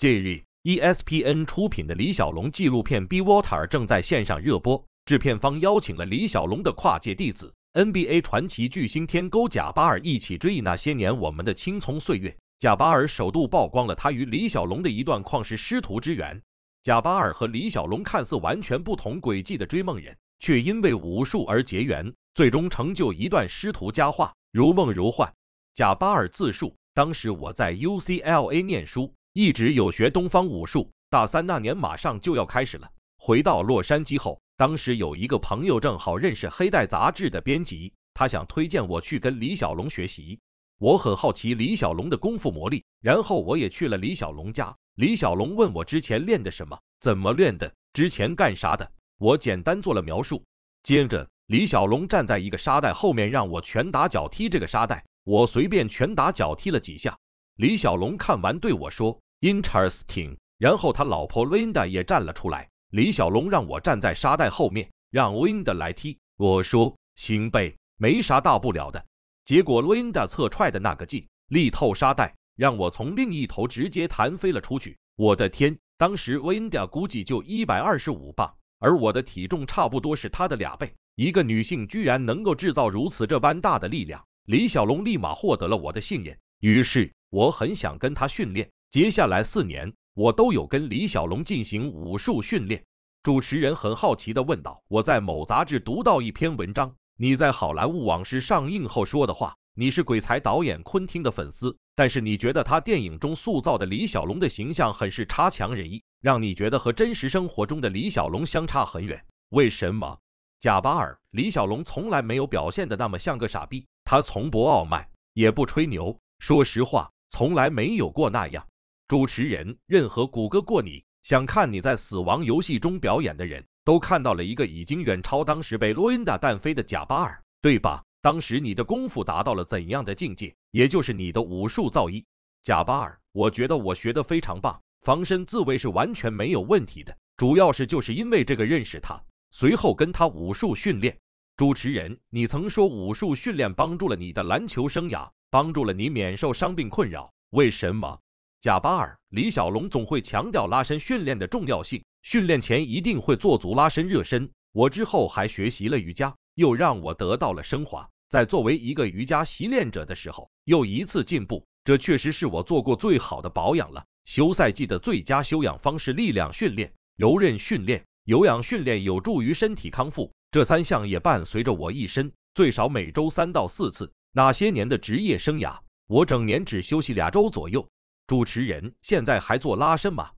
近日，ESPN 出品的李小龙纪录片《B Water》正在线上热播。制片方邀请了李小龙的跨界弟子、NBA 传奇巨星天勾贾巴尔一起追忆那些年我们的青葱岁月。贾巴尔首度曝光了他与李小龙的一段旷世师徒之缘。贾巴尔和李小龙看似完全不同轨迹的追梦人，却因为武术而结缘，最终成就一段师徒佳话，如梦如幻。贾巴尔自述：当时我在 UCLA 念书。一直有学东方武术，大三那年马上就要开始了。回到洛杉矶后，当时有一个朋友正好认识《黑带》杂志的编辑，他想推荐我去跟李小龙学习。我很好奇李小龙的功夫魔力，然后我也去了李小龙家。李小龙问我之前练的什么，怎么练的，之前干啥的。我简单做了描述。接着，李小龙站在一个沙袋后面，让我拳打脚踢这个沙袋。我随便拳打脚踢了几下。李小龙看完对我说：“Interesting。”然后他老婆 l i n d a 也站了出来。李小龙让我站在沙袋后面，让 l i n d a 来踢。我说：“行呗，没啥大不了的。”结果 l i n d a 侧踹的那个劲力透沙袋，让我从另一头直接弹飞了出去。我的天！当时 l i n d a 估计就一百二十五磅，而我的体重差不多是她的俩倍。一个女性居然能够制造如此这般大的力量，李小龙立马获得了我的信任。于是。我很想跟他训练。接下来四年，我都有跟李小龙进行武术训练。主持人很好奇地问道：“我在某杂志读到一篇文章，你在《好莱坞往事》上映后说的话。你是鬼才导演昆汀的粉丝，但是你觉得他电影中塑造的李小龙的形象很是差强人意，让你觉得和真实生活中的李小龙相差很远，为什么？”贾巴尔，李小龙从来没有表现的那么像个傻逼。他从不傲慢，也不吹牛。说实话。从来没有过那样。主持人，任何谷歌过你想看你在死亡游戏中表演的人都看到了一个已经远超当时被罗恩达弹飞的贾巴尔，对吧？当时你的功夫达到了怎样的境界？也就是你的武术造诣。贾巴尔，我觉得我学得非常棒，防身自卫是完全没有问题的。主要是就是因为这个认识他，随后跟他武术训练。主持人，你曾说武术训练帮助了你的篮球生涯。帮助了你免受伤病困扰，为什么？贾巴尔、李小龙总会强调拉伸训练的重要性，训练前一定会做足拉伸热身。我之后还学习了瑜伽，又让我得到了升华。在作为一个瑜伽习练者的时候，又一次进步，这确实是我做过最好的保养了。休赛季的最佳休养方式：力量训练、柔韧训练、有氧训练，有助于身体康复。这三项也伴随着我一生，最少每周三到四次。那些年的职业生涯，我整年只休息两周左右。主持人现在还做拉伸吗？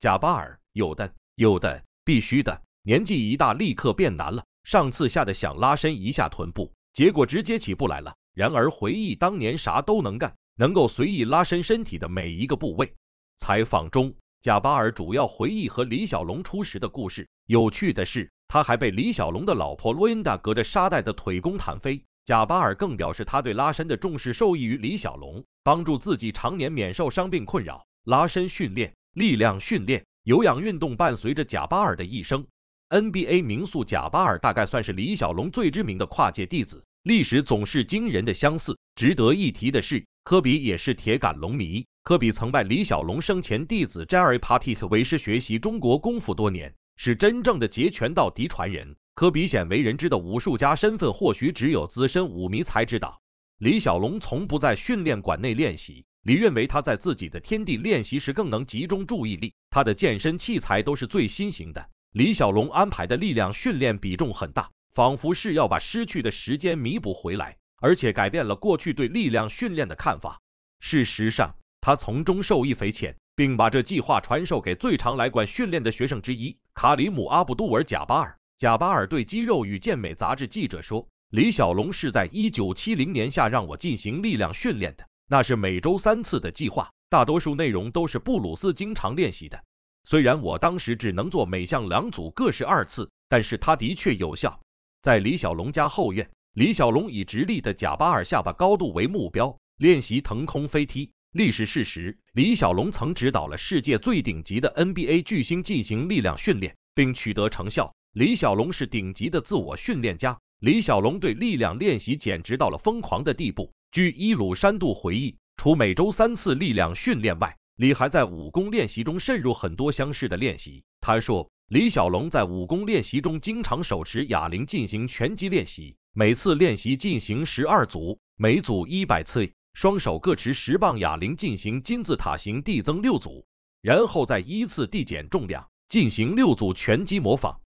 贾巴尔，有的，有的，必须的。年纪一大，立刻变难了。上次吓得想拉伸一下臀部，结果直接起不来了。然而回忆当年啥都能干，能够随意拉伸身体的每一个部位。采访中，贾巴尔主要回忆和李小龙初识的故事。有趣的是，他还被李小龙的老婆 l o 达隔着沙袋的腿弓弹飞。贾巴尔更表示，他对拉伸的重视受益于李小龙，帮助自己常年免受伤病困扰。拉伸训练、力量训练、有氧运动伴随着贾巴尔的一生。NBA 名宿贾巴尔大概算是李小龙最知名的跨界弟子。历史总是惊人的相似。值得一提的是，科比也是铁杆龙迷。科比曾拜李小龙生前弟子 Jerry p a r t i e 为师，学习中国功夫多年，是真正的截拳道嫡传人。科比鲜为人知的武术家身份，或许只有资深武迷才知道。李小龙从不在训练馆内练习，李认为他在自己的天地练习时更能集中注意力。他的健身器材都是最新型的。李小龙安排的力量训练比重很大，仿佛是要把失去的时间弥补回来，而且改变了过去对力量训练的看法。事实上，他从中受益匪浅，并把这计划传授给最常来馆训练的学生之一——卡里姆·阿卜杜尔·贾巴尔。贾巴尔对《肌肉与健美》杂志记者说：“李小龙是在1970年下让我进行力量训练的，那是每周三次的计划，大多数内容都是布鲁斯经常练习的。虽然我当时只能做每项两组各是二次，但是他的确有效。”在李小龙家后院，李小龙以直立的贾巴尔下巴高度为目标，练习腾空飞踢。历史事实：李小龙曾指导了世界最顶级的 NBA 巨星进行力量训练，并取得成效。李小龙是顶级的自我训练家。李小龙对力量练习简直到了疯狂的地步。据伊鲁山度回忆，除每周三次力量训练外，李还在武功练习中渗入很多相似的练习。他说，李小龙在武功练习中经常手持哑铃进行拳击练习，每次练习进行十二组，每组一百次，双手各持十磅哑铃进行金字塔形递增六组，然后再依次递减重量，进行六组拳击模仿。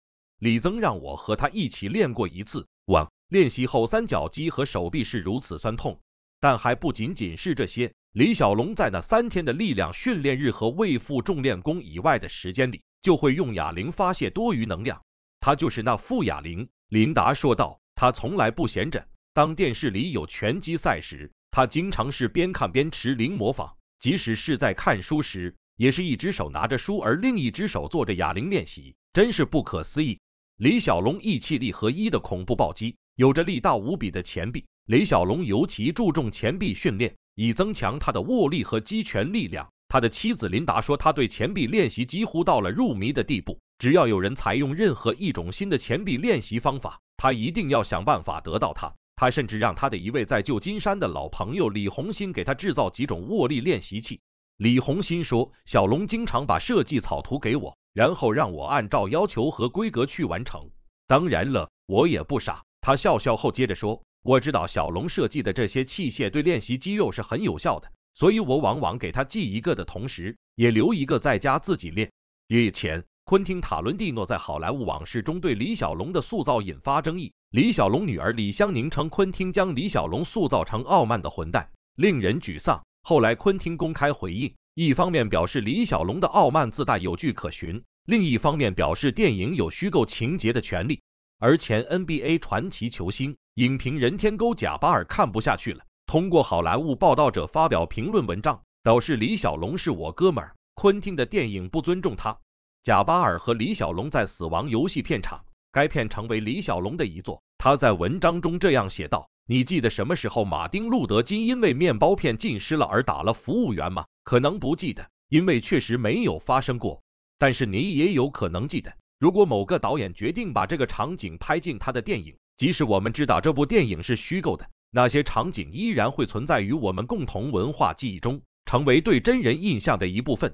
李增让我和他一起练过一次，晚练习后三角肌和手臂是如此酸痛，但还不仅仅是这些。李小龙在那三天的力量训练日和未负重练功以外的时间里，就会用哑铃发泄多余能量。他就是那负哑铃，琳达说道。他从来不闲着。当电视里有拳击赛时，他经常是边看边持铃模仿；即使是在看书时，也是一只手拿着书，而另一只手做着哑铃练习。真是不可思议。李小龙意气力合一的恐怖暴击，有着力大无比的前臂。李小龙尤其注重前臂训练，以增强他的握力和击拳力量。他的妻子琳达说，他对前臂练习几乎到了入迷的地步。只要有人采用任何一种新的前臂练习方法，他一定要想办法得到它。他甚至让他的一位在旧金山的老朋友李洪新给他制造几种握力练习器。李洪新说，小龙经常把设计草图给我。然后让我按照要求和规格去完成。当然了，我也不傻。他笑笑后接着说：“我知道小龙设计的这些器械对练习肌肉是很有效的，所以我往往给他寄一个的同时，也留一个在家自己练。”日前，昆汀·塔伦蒂诺在《好莱坞往事》中对李小龙的塑造引发争议。李小龙女儿李香凝称昆汀将李小龙塑造成傲慢的混蛋，令人沮丧。后来，昆汀公开回应。一方面表示李小龙的傲慢自大有据可循，另一方面表示电影有虚构情节的权利。而前 NBA 传奇球星影评任天沟贾巴尔看不下去了，通过好莱坞报道者发表评论文章，表示李小龙是我哥们儿，昆汀的电影不尊重他。贾巴尔和李小龙在《死亡游戏》片场，该片成为李小龙的遗作。他在文章中这样写道：“你记得什么时候马丁路德金因为面包片浸湿了而打了服务员吗？”可能不记得，因为确实没有发生过。但是你也有可能记得。如果某个导演决定把这个场景拍进他的电影，即使我们知道这部电影是虚构的，那些场景依然会存在于我们共同文化记忆中，成为对真人印象的一部分。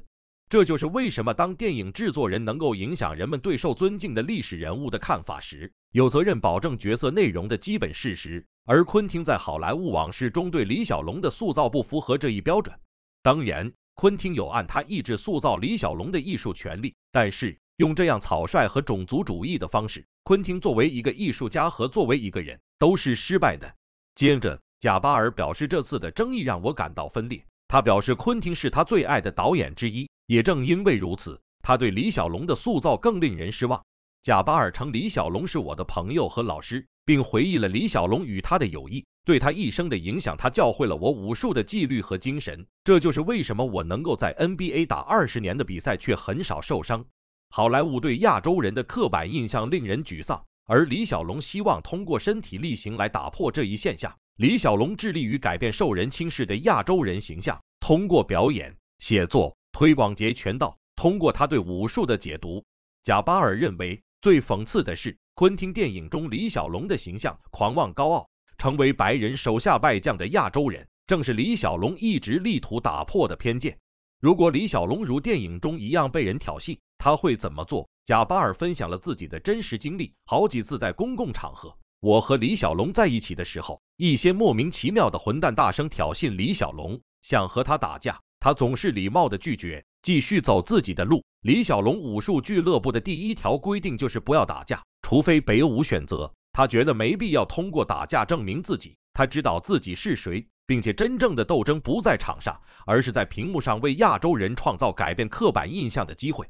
这就是为什么当电影制作人能够影响人们对受尊敬的历史人物的看法时，有责任保证角色内容的基本事实。而昆汀在《好莱坞往事》中对李小龙的塑造不符合这一标准。当然，昆汀有按他意志塑造李小龙的艺术权利，但是用这样草率和种族主义的方式，昆汀作为一个艺术家和作为一个人都是失败的。接着，贾巴尔表示这次的争议让我感到分裂。他表示，昆汀是他最爱的导演之一，也正因为如此，他对李小龙的塑造更令人失望。贾巴尔称李小龙是我的朋友和老师，并回忆了李小龙与他的友谊。对他一生的影响，他教会了我武术的纪律和精神。这就是为什么我能够在 NBA 打二十年的比赛却很少受伤。好莱坞对亚洲人的刻板印象令人沮丧，而李小龙希望通过身体力行来打破这一现象。李小龙致力于改变受人轻视的亚洲人形象，通过表演、写作、推广截拳道，通过他对武术的解读。贾巴尔认为，最讽刺的是，昆汀电影中李小龙的形象狂妄高傲。成为白人手下败将的亚洲人，正是李小龙一直力图打破的偏见。如果李小龙如电影中一样被人挑衅，他会怎么做？贾巴尔分享了自己的真实经历：好几次在公共场合，我和李小龙在一起的时候，一些莫名其妙的混蛋大声挑衅李小龙，想和他打架。他总是礼貌的拒绝，继续走自己的路。李小龙武术俱乐部的第一条规定就是不要打架，除非别无选择。他觉得没必要通过打架证明自己，他知道自己是谁，并且真正的斗争不在场上，而是在屏幕上，为亚洲人创造改变刻板印象的机会。